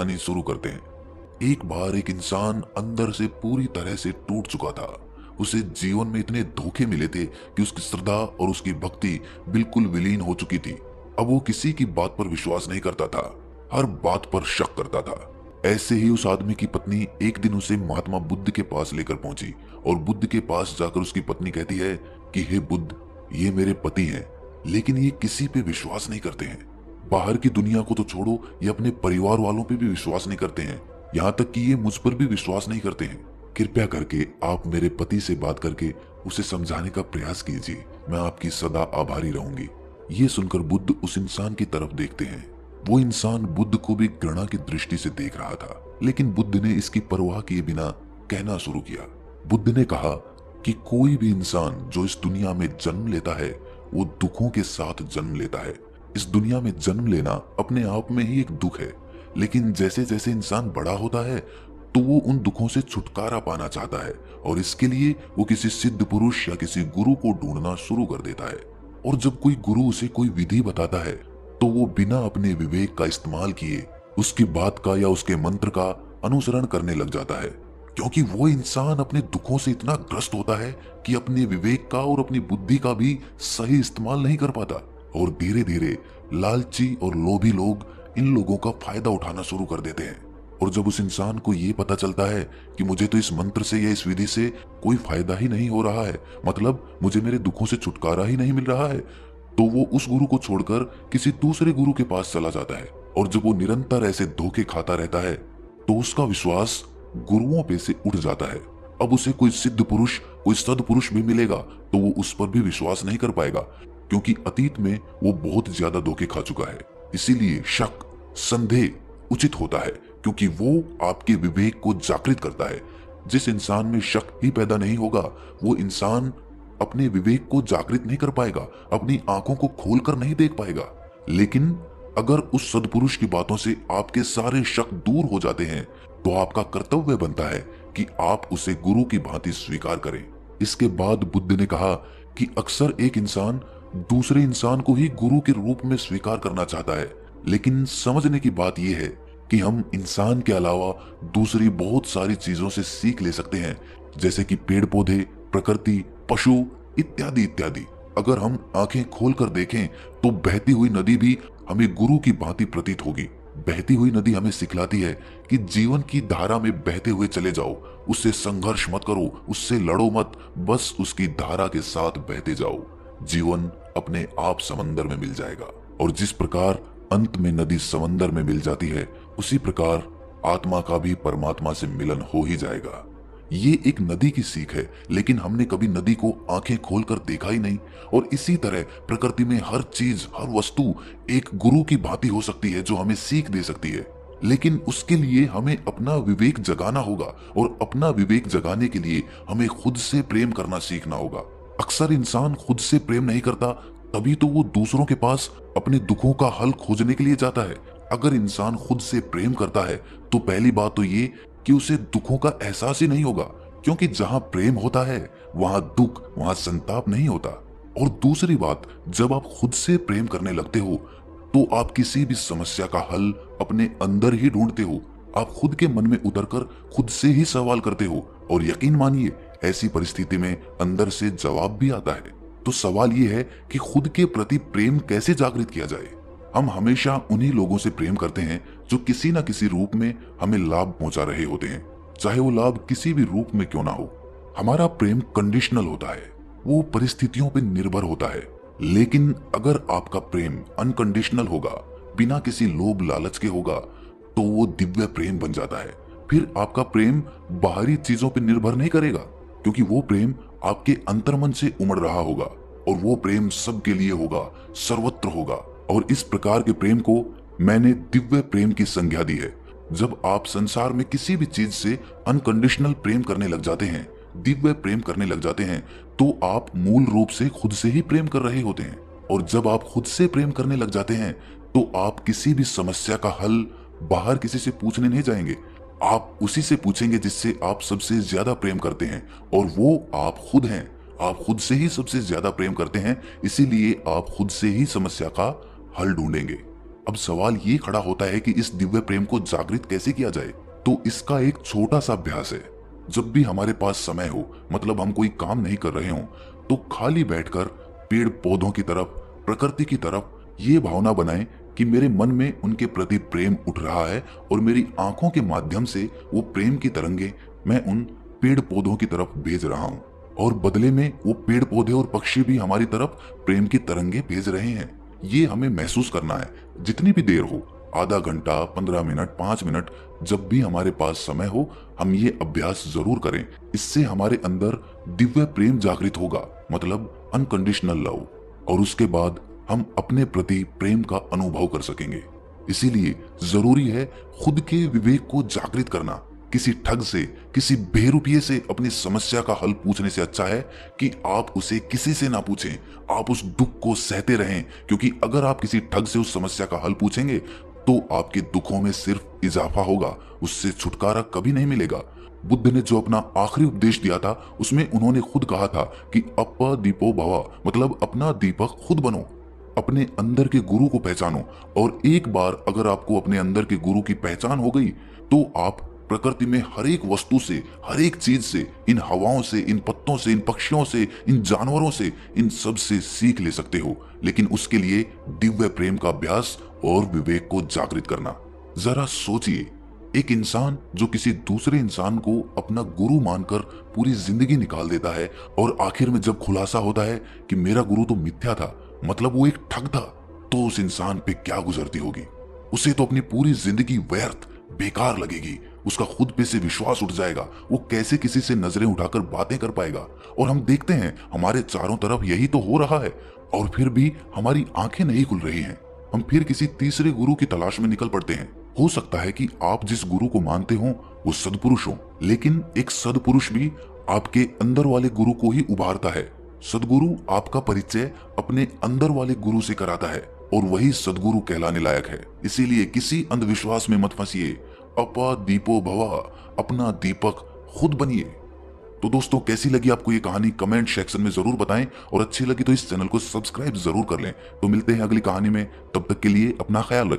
कहानी शुरू करते हैं एक बार एक इंसान अंदर से पूरी तरह से टूट चुका था उसे जीवन में इतने धोखे मिले थे कि उसकी श्रद्धा और उसकी भक्ति बिल्कुल विलीन हो चुकी थी अब वो किसी की बात पर विश्वास नहीं करता था हर बात पर शक करता था ऐसे ही उस आदमी की पत्नी एक दिन उसे महात्मा बुद्ध के पास लेकर पहुंची और बुद्ध के पास जाकर उसकी पत्नी कहती है कि हे बुद्ध ये मेरे पति हैं लेकिन ये किसी पे विश्वास नहीं करते हैं बाहर की दुनिया को तो छोड़ो ये अपने परिवार वालों पे भी विश्वास नहीं करते हैं यहाँ तक कि ये मुझ पर भी विश्वास नहीं करते हैं कृपया करके आप मेरे पति से बात करके उसे समझाने का प्रयास कीजिए मैं आपकी सदा आभारी रहूंगी ये सुनकर बुद्ध उस इंसान की तरफ देखते हैं वो इंसान बुद्ध को भी घृणा की दृष्टि से देख रहा था लेकिन बुद्ध ने इसकी परवाह किए बिना कहना शुरू किया बुद्ध ने कहा कि कोई भी इंसान जो इस दुनिया में जन्म लेता है वो दुखों के साथ जन्म लेता है इस दुनिया में जन्म लेना अपने आप में ही एक दुख है लेकिन जैसे जैसे इंसान बड़ा होता है तो वो उन दुखों से छुटकारा पाना चाहता है और इसके लिए वो किसी सिद्ध पुरुष या किसी गुरु को ढूंढना शुरू कर देता है और जब कोई गुरु उसे कोई विधि बताता है तो वो बिना अपने विवेक का इस्तेमाल किए उसकी बात का या उसके मंत्र का अनुसरण करने लग जाता है क्योंकि वो इंसान अपने दुखों से इतना ग्रस्त होता है कि अपने विवेक का और अपनी बुद्धि का भी सही इस्तेमाल नहीं कर पाता और धीरे धीरे लालची और लोभी लोग इन लोगों का फायदा उठाना शुरू कर देते हैं और जब उस इंसान को ये पता चलता है कि मुझे तो इस मंत्र से या इस विधि से कोई फायदा ही नहीं हो रहा है मतलब मुझे मेरे दुखों से छुटकारा ही नहीं मिल रहा है तो वो उस गुरु को छोड़कर किसी दूसरे गुरु के पास चला जाता है और जब वो निरंतर ऐसे धोखे खाता रहता है तो उसका विश्वास गुरुओं पे से उठ जाता है अब उसे कोई सिद्ध पुरुष कोई सद पुरुष भी मिलेगा तो वो उस पर भी विश्वास नहीं कर पाएगा क्योंकि अतीत में वो बहुत ज्यादा धोखे खा चुका है इसीलिए शक संदेह उचित होता है क्योंकि वो आपके विवेक को जागृत करता है जिस इंसान में शक ही पैदा नहीं होगा वो इंसान अपने विवेक को जागृत नहीं कर पाएगा अपनी आंखों को खोल कर नहीं देख पाएगा लेकिन अगर उस सदपुरुष की बातों से आपके सारे शक दूर हो जाते हैं तो आपका कर्तव्य बनता है कि आप उसे गुरु की भांति स्वीकार करें इसके बाद बुद्ध ने कहा कि अक्सर एक इंसान दूसरे इंसान को ही गुरु के रूप में स्वीकार करना चाहता है लेकिन समझने की बात यह है कि हम इंसान के अलावा दूसरी बहुत सारी चीजों से सीख ले सकते हैं जैसे कि पेड़ पौधे प्रकृति पशु इत्यादि इत्यादि अगर हम आंखें खोलकर देखें तो बहती हुई नदी भी हमें गुरु की भांति प्रतीत होगी बहती हुई नदी हमें सिखलाती है कि जीवन की धारा में बहते हुए चले जाओ उससे संघर्ष मत करो उससे लड़ो मत बस उसकी धारा के साथ बहते जाओ जीवन अपने आप समंदर में मिल जाएगा और जिस प्रकार अंत में नदी समंदर में मिल जाती है उसी प्रकार आत्मा का भी परमात्मा से मिलन हो ही जाएगा ये एक नदी की सीख है लेकिन हमने कभी नदी को आंखें खोलकर देखा ही नहीं और इसी तरह प्रकृति में हर चीज हर वस्तु एक गुरु की भांति हो सकती है जो हमें सीख दे सकती है लेकिन उसके लिए हमें अपना विवेक जगाना होगा और अपना विवेक जगाने के लिए हमें खुद से प्रेम करना सीखना होगा अक्सर इंसान खुद से प्रेम नहीं करता तभी तो वो दूसरों के पास अपने दुखों का हल खोजने के लिए जाता है अगर इंसान खुद से प्रेम करता है तो पहली बात तो ये कि उसे दुखों का एहसास ही नहीं होगा क्योंकि जहां प्रेम होता है वहां दुख वहां संताप नहीं होता और दूसरी बात जब आप खुद से प्रेम करने लगते हो तो आप किसी भी समस्या का हल अपने अंदर ही ढूंढते हो आप खुद के मन में उतरकर खुद से ही सवाल करते हो और यकीन मानिए ऐसी परिस्थिति में अंदर से जवाब भी आता है तो सवाल ये है कि खुद के प्रति प्रेम कैसे जागृत किया जाए हम हमेशा उन्हीं लोगों से प्रेम करते हैं जो किसी न किसी रूप में हमें लाभ पहुंचा रहे होते हैं चाहे वो लाभ किसी भी रूप में क्यों ना हो हमारा प्रेम कंडीशनल होता है वो परिस्थितियों पर निर्भर होता है लेकिन अगर आपका प्रेम अनकंडीशनल होगा बिना किसी लोभ लालच के होगा तो वो दिव्य प्रेम बन जाता है फिर आपका प्रेम बाहरी चीजों पर निर्भर नहीं करेगा क्योंकि वो प्रेम आपके अंतर्मन से उमड़ रहा होगा और वो प्रेम सबके लिए होगा सर्वत्र होगा और इस प्रकार के प्रेम को मैंने दिव्य प्रेम की संज्ञा दी है जब आप संसार में किसी भी चीज से अनकंडीशनल प्रेम करने लग जाते हैं दिव्य प्रेम करने लग जाते हैं तो आप मूल रूप से खुद से ही प्रेम कर रहे होते हैं और जब आप खुद से प्रेम करने लग जाते हैं तो आप किसी भी समस्या का हल बाहर किसी से पूछने नहीं जाएंगे आप उसी से पूछेंगे जिससे आप सबसे ज्यादा प्रेम करते हैं और वो आप खुद हैं आप खुद से ही सबसे ज्यादा प्रेम करते हैं इसीलिए आप खुद से ही समस्या का हल ढूंढेंगे अब सवाल ये खड़ा होता है कि इस दिव्य प्रेम को जागृत कैसे किया जाए तो इसका एक छोटा सा अभ्यास है जब भी हमारे पास समय हो मतलब हम कोई काम नहीं कर रहे हो तो खाली बैठकर पेड़ पौधों की तरफ प्रकृति की तरफ ये भावना बनाएं कि मेरे मन में उनके प्रति प्रेम उठ रहा है और मेरी आंखों के माध्यम से वो प्रेम की तरंगे मैं उन पेड़ पौधों की तरफ भेज रहा हूँ और बदले में वो पेड़ पौधे और पक्षी भी हमारी तरफ प्रेम की तरंगे भेज रहे हैं ये हमें महसूस करना है जितनी भी देर हो आधा घंटा पंद्रह मिनट पांच मिनट जब भी हमारे पास समय हो हम ये अभ्यास जरूर करें इससे हमारे अंदर दिव्य प्रेम जागृत होगा मतलब अनकंडीशनल लव और उसके बाद हम अपने प्रति प्रेम का अनुभव कर सकेंगे इसीलिए जरूरी है खुद के विवेक को जागृत करना किसी ठग से किसी बेरुपये से अपनी समस्या का हल पूछने से अच्छा है कि आप उसे किसी से ना पूछें आप उस दुख को सहते रहें क्योंकि अगर आप किसी ठग से उस समस्या का हल पूछेंगे तो आपके दुखों में सिर्फ इजाफा होगा उससे छुटकारा कभी नहीं मिलेगा बुद्ध ने जो अपना आखिरी उपदेश दिया था उसमें उन्होंने खुद कहा था कि अप दीपो भवा मतलब अपना दीपक खुद बनो अपने अंदर के गुरु को पहचानो और एक बार अगर आपको अपने अंदर के गुरु की पहचान हो गई तो आप प्रकृति में हर एक वस्तु से हर एक चीज से इन हवाओं से इन पत्तों से इन पक्षियों से इन जानवरों से इन सब से सीख ले सकते हो लेकिन उसके लिए दिव्य प्रेम का अभ्यास और विवेक को जागृत करना जरा सोचिए एक इंसान जो किसी दूसरे इंसान को अपना गुरु मानकर पूरी जिंदगी निकाल देता है और आखिर में जब खुलासा होता है कि मेरा गुरु तो मिथ्या था मतलब वो एक ठग था तो उस इंसान पे क्या गुजरती होगी उसे तो अपनी पूरी जिंदगी व्यर्थ बेकार लगेगी उसका खुद पे से विश्वास उठ जाएगा वो कैसे किसी से नजरें उठाकर बातें कर पाएगा और हम देखते हैं हमारे चारों तरफ यही तो हो रहा है और फिर भी हमारी आंखें नहीं खुल रही हैं हम फिर किसी तीसरे गुरु की तलाश में निकल पड़ते हैं हो सकता है कि आप जिस गुरु को मानते हो वो सदपुरुष हो लेकिन एक सदपुरुष भी आपके अंदर वाले गुरु को ही उभारता है सदगुरु आपका परिचय अपने अंदर वाले गुरु से कराता है और वही सदगुरु कहलाने लायक है इसीलिए किसी अंधविश्वास में मत फंसिए अपा दीपो भवा अपना दीपक खुद बनिए तो दोस्तों कैसी लगी आपको ये कहानी कमेंट सेक्शन में जरूर बताएं और अच्छी लगी तो इस चैनल को सब्सक्राइब जरूर कर लें तो मिलते हैं अगली कहानी में तब तक के लिए अपना ख्याल रखें